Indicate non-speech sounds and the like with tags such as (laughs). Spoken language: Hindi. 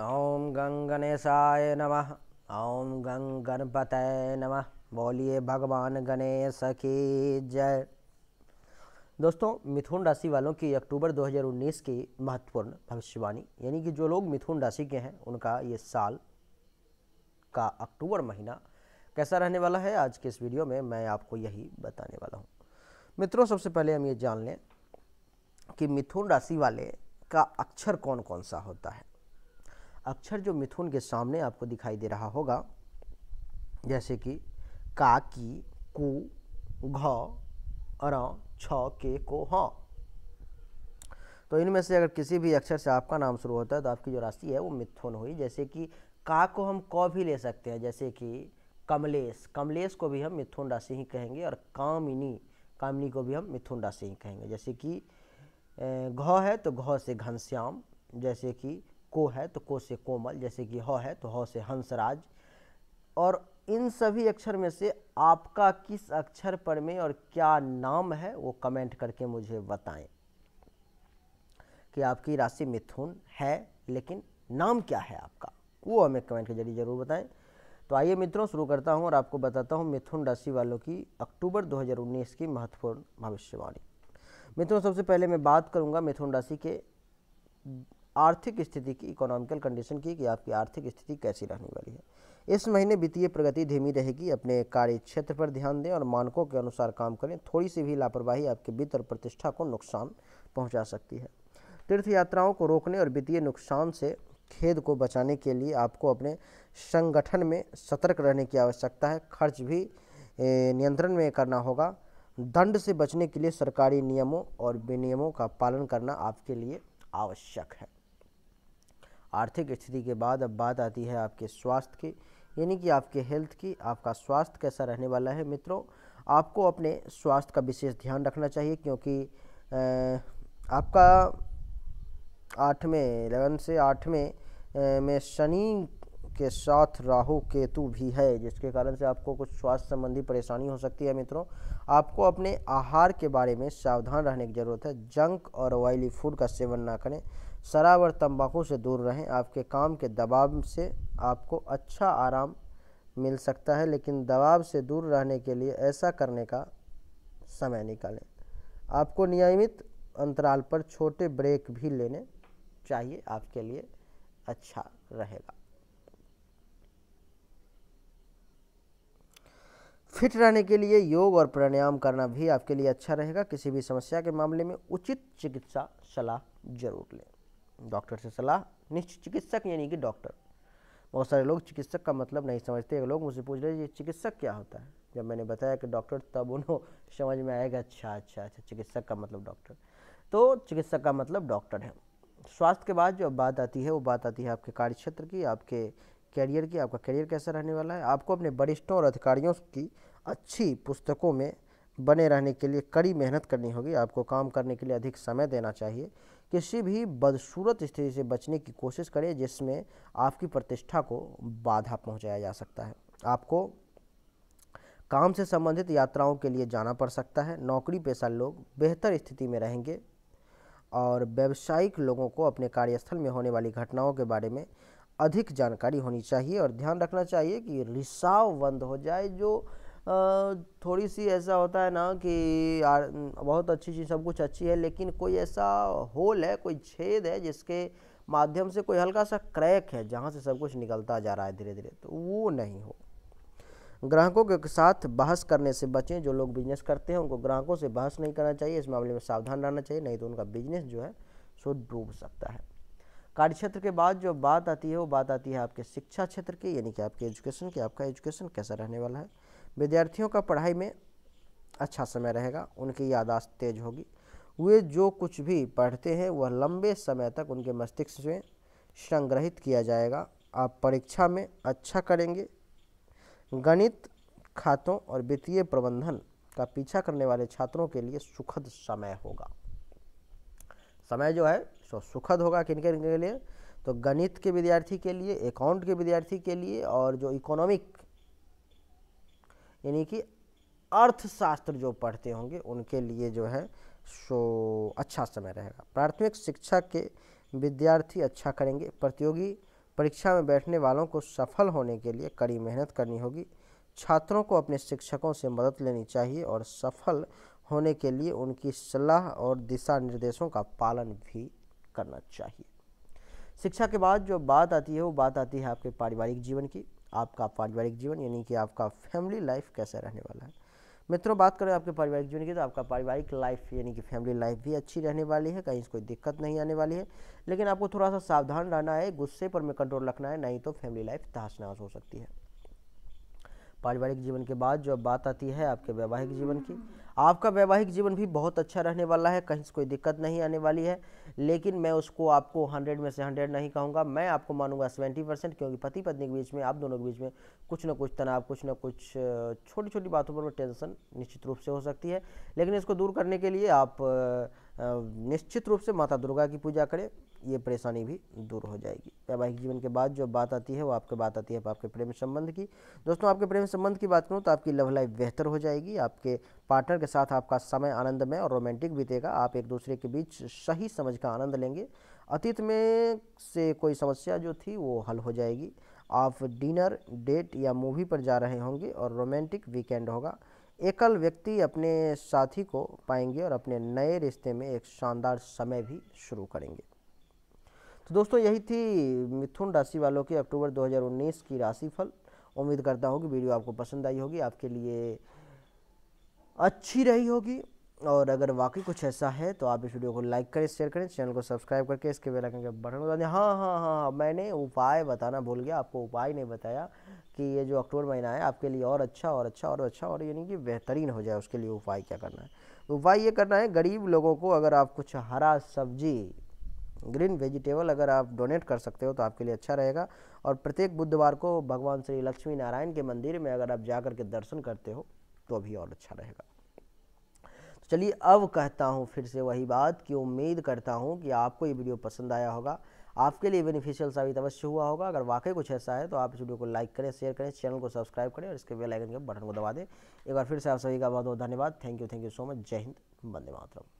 ओम गंग गणेशाय नम ओम गंग गणपत नम बोलिए भगवान गणेश की जय दोस्तों मिथुन राशि वालों की अक्टूबर 2019 की महत्वपूर्ण भविष्यवाणी यानी कि जो लोग मिथुन राशि के हैं उनका ये साल का अक्टूबर महीना कैसा रहने वाला है आज के इस वीडियो में मैं आपको यही बताने वाला हूँ मित्रों सबसे पहले हम ये जान लें कि मिथुन राशि वाले का अक्षर कौन कौन सा होता है अक्षर जो मिथुन के सामने आपको दिखाई दे रहा होगा जैसे कि का की कु घ अर छ के को ह तो इनमें से अगर किसी भी अक्षर से आपका नाम शुरू होता है तो आपकी जो राशि है वो मिथुन हुई जैसे कि का को हम क भी ले सकते हैं जैसे कि कमलेश कमलेश को भी हम मिथुन राशि ही कहेंगे और कामिनी कामिनी को भी हम मिथुन राशि ही कहेंगे जैसे कि घ है तो घ से घनश्याम जैसे कि को है तो को से कोमल जैसे कि ह है तो ह से हंसराज और इन सभी अक्षर में से आपका किस अक्षर पर में और क्या नाम है वो कमेंट करके मुझे बताएं कि आपकी राशि मिथुन है लेकिन नाम क्या है आपका वो हमें कमेंट के जरिए ज़रूर बताएं तो आइए मित्रों शुरू करता हूँ और आपको बताता हूँ मिथुन राशि वालों की अक्टूबर 2019 की महत्वपूर्ण भविष्यवाणी मित्रों सबसे पहले मैं बात करूँगा मिथुन राशि के आर्थिक स्थिति की इकोनॉमिकल कंडीशन की कि आपकी आर्थिक स्थिति कैसी रहने वाली है इस महीने वित्तीय प्रगति धीमी रहेगी अपने कार्य क्षेत्र पर ध्यान दें और मानकों के अनुसार काम करें थोड़ी सी भी लापरवाही आपके वित्त और प्रतिष्ठा को नुकसान पहुंचा सकती है तीर्थ यात्राओं को रोकने और वित्तीय नुकसान से खेद को बचाने के लिए आपको अपने संगठन में सतर्क रहने की आवश्यकता है खर्च भी नियंत्रण में करना होगा दंड से बचने के लिए सरकारी नियमों और विनियमों का पालन करना आपके लिए आवश्यक है आर्थिक स्थिति के बाद अब बात आती है आपके स्वास्थ्य की यानी कि आपके हेल्थ की आपका स्वास्थ्य कैसा रहने वाला है मित्रों आपको अपने स्वास्थ्य का विशेष ध्यान रखना चाहिए क्योंकि आपका आठवें इलेवन से आठवें में शनि के साथ राहु केतु भी है जिसके कारण से आपको कुछ स्वास्थ्य संबंधी परेशानी हो सकती है मित्रों आपको अपने आहार के बारे में सावधान रहने की ज़रूरत है जंक और ऑयली फूड का सेवन ना करें शराब और तंबाकू से दूर रहें आपके काम के दबाव से आपको अच्छा आराम मिल सकता है लेकिन दबाव से दूर रहने के लिए ऐसा करने का समय निकालें आपको नियमित अंतराल पर छोटे ब्रेक भी लेने चाहिए आपके लिए अच्छा रहेगा फिट रहने के लिए योग और प्राणायाम करना भी आपके लिए अच्छा रहेगा किसी भी समस्या के मामले में उचित चिकित्सा सलाह जरूर लें डॉक्टर से सलाह निश्चित चिकित्सक यानी कि डॉक्टर बहुत सारे लोग चिकित्सक का मतलब नहीं समझते लोग मुझसे पूछ रहे ये चिकित्सक क्या होता है जब मैंने बताया कि डॉक्टर तब उन्हों (laughs) समझ में आएगा अच्छा अच्छा अच्छा चिकित्सक का मतलब डॉक्टर तो चिकित्सक का मतलब डॉक्टर है स्वास्थ्य के बाद जो बात आती है वो बात आती है आपके कार्य क्षेत्र की आपके कैरियर की आपका करियर कैसा रहने वाला है आपको अपने वरिष्ठों और अधिकारियों की अच्छी पुस्तकों में बने रहने के लिए कड़ी मेहनत करनी होगी आपको काम करने के लिए अधिक समय देना चाहिए किसी भी बदसूरत स्थिति से बचने की कोशिश करें जिसमें आपकी प्रतिष्ठा को बाधा पहुंचाया जा सकता है आपको काम से संबंधित यात्राओं के लिए जाना पड़ सकता है नौकरी पेशा लोग बेहतर स्थिति में रहेंगे और व्यावसायिक लोगों को अपने कार्यस्थल में होने वाली घटनाओं के बारे में अधिक जानकारी होनी चाहिए और ध्यान रखना चाहिए कि रिसाव बंद हो जाए जो थोड़ी सी ऐसा होता है ना कि बहुत अच्छी चीज़ सब कुछ अच्छी है लेकिन कोई ऐसा होल है कोई छेद है जिसके माध्यम से कोई हल्का सा क्रैक है जहाँ से सब कुछ निकलता जा रहा है धीरे धीरे तो वो नहीं हो ग्राहकों के साथ बहस करने से बचें जो लोग बिजनेस करते हैं उनको ग्राहकों से बहस नहीं करना चाहिए इस मामले में सावधान रहना चाहिए नहीं तो उनका बिजनेस जो है सो डूब सकता है कार्यक्षेत्र के बाद जो बात आती है वो बात आती है आपके शिक्षा क्षेत्र की यानी कि आपके एजुकेशन की आपका एजुकेशन कैसा रहने वाला है विद्यार्थियों का पढ़ाई में अच्छा समय रहेगा उनकी यादाश्त तेज होगी वे जो कुछ भी पढ़ते हैं वह लंबे समय तक उनके मस्तिष्क में संग्रहित किया जाएगा आप परीक्षा में अच्छा करेंगे गणित खातों और वित्तीय प्रबंधन का पीछा करने वाले छात्रों के लिए सुखद समय होगा समय जो है सो सुखद होगा किन के लिए तो गणित के विद्यार्थी के लिए अकाउंट के विद्यार्थी के लिए और जो इकोनॉमिक यानी कि अर्थशास्त्र जो पढ़ते होंगे उनके लिए जो है सो अच्छा समय रहेगा प्राथमिक शिक्षा के विद्यार्थी अच्छा करेंगे प्रतियोगी परीक्षा में बैठने वालों को सफल होने के लिए कड़ी मेहनत करनी होगी छात्रों को अपने शिक्षकों से मदद लेनी चाहिए और सफल होने के लिए उनकी सलाह और दिशा निर्देशों का पालन भी करना चाहिए शिक्षा के बाद जो बात आती है वो बात आती है आपके पारिवारिक जीवन की आपका पारिवारिक जीवन यानी कि आपका फैमिली लाइफ कैसा रहने वाला है मित्रों बात करें आपके पारिवारिक जीवन की तो आपका पारिवारिक लाइफ यानी कि फैमिली लाइफ भी अच्छी रहने वाली है कहीं कोई दिक्कत नहीं आने वाली है लेकिन आपको थोड़ा सा सावधान रहना है गुस्से पर में कंट्रोल रखना है नहीं तो फैमिली लाइफ तहस नहस हो सकती है पारिवारिक जीवन के बाद जो बात आती है आपके वैवाहिक जीवन की आपका वैवाहिक जीवन भी बहुत अच्छा रहने वाला है कहीं से कोई दिक्कत नहीं आने वाली है लेकिन मैं उसको आपको हंड्रेड में से हंड्रेड नहीं कहूँगा मैं आपको मानूंगा सेवेंटी परसेंट क्योंकि पति पत्नी के बीच में आप दोनों के बीच में कुछ ना कुछ तनाव कुछ ना कुछ छोटी छोटी बातों पर टेंशन निश्चित रूप से हो सकती है लेकिन इसको दूर करने के लिए आप निश्चित रूप से माता दुर्गा की पूजा करें ये परेशानी भी दूर हो जाएगी वैवाहिक जीवन के बाद जो बात आती है वो आपके बात आती है आपके प्रेम संबंध की दोस्तों आपके प्रेम संबंध की बात करूँ तो आपकी लव लाइफ बेहतर हो जाएगी आपके पार्टनर के साथ आपका समय आनंद में और रोमांटिक बीतेगा आप एक दूसरे के बीच सही समझ का आनंद लेंगे अतीत में से कोई समस्या जो थी वो हल हो जाएगी आप डिनर डेट या मूवी पर जा रहे होंगे और रोमांटिक वीकेंड होगा एकल व्यक्ति अपने साथी को पाएंगे और अपने नए रिश्ते में एक शानदार समय भी शुरू करेंगे तो दोस्तों यही थी मिथुन राशि वालों की अक्टूबर 2019 की राशिफल उम्मीद करता हूँ कि वीडियो आपको पसंद आई होगी आपके लिए अच्छी रही होगी और अगर वाकई कुछ ऐसा है तो आप इस वीडियो को लाइक करें शेयर करें चैनल को सब्सक्राइब करके इसके बेल आइकन के बटन बता दें हाँ, हाँ हाँ हाँ मैंने उपाय बताना भूल गया आपको उपाय नहीं बताया कि ये जो अक्टूबर महीना है आपके लिए और अच्छा और अच्छा और अच्छा और यानी कि बेहतरीन हो जाए उसके लिए उपाय क्या करना है उपाय ये करना है गरीब लोगों को अगर आप कुछ हरा सब्जी ग्रीन वेजिटेबल अगर आप डोनेट कर सकते हो तो आपके लिए अच्छा रहेगा और प्रत्येक बुधवार को भगवान श्री लक्ष्मी नारायण के मंदिर में अगर आप जाकर के दर्शन करते हो तो भी और अच्छा रहेगा तो चलिए अब कहता हूँ फिर से वही बात कि उम्मीद करता हूँ कि आपको ये वीडियो पसंद आया होगा आपके लिए बेनिफिशियल साबित अवश्य हुआ होगा अगर वाकई कुछ ऐसा है तो आप इस वीडियो को लाइक करें शेयर करें चैनल को सब्सक्राइब करें और इसके बेल आइकन के बटन को दबा दें एक बार फिर से आप सभी का बहुत बहुत धन्यवाद thank you thank you so much जय हिंद बंदे मातरम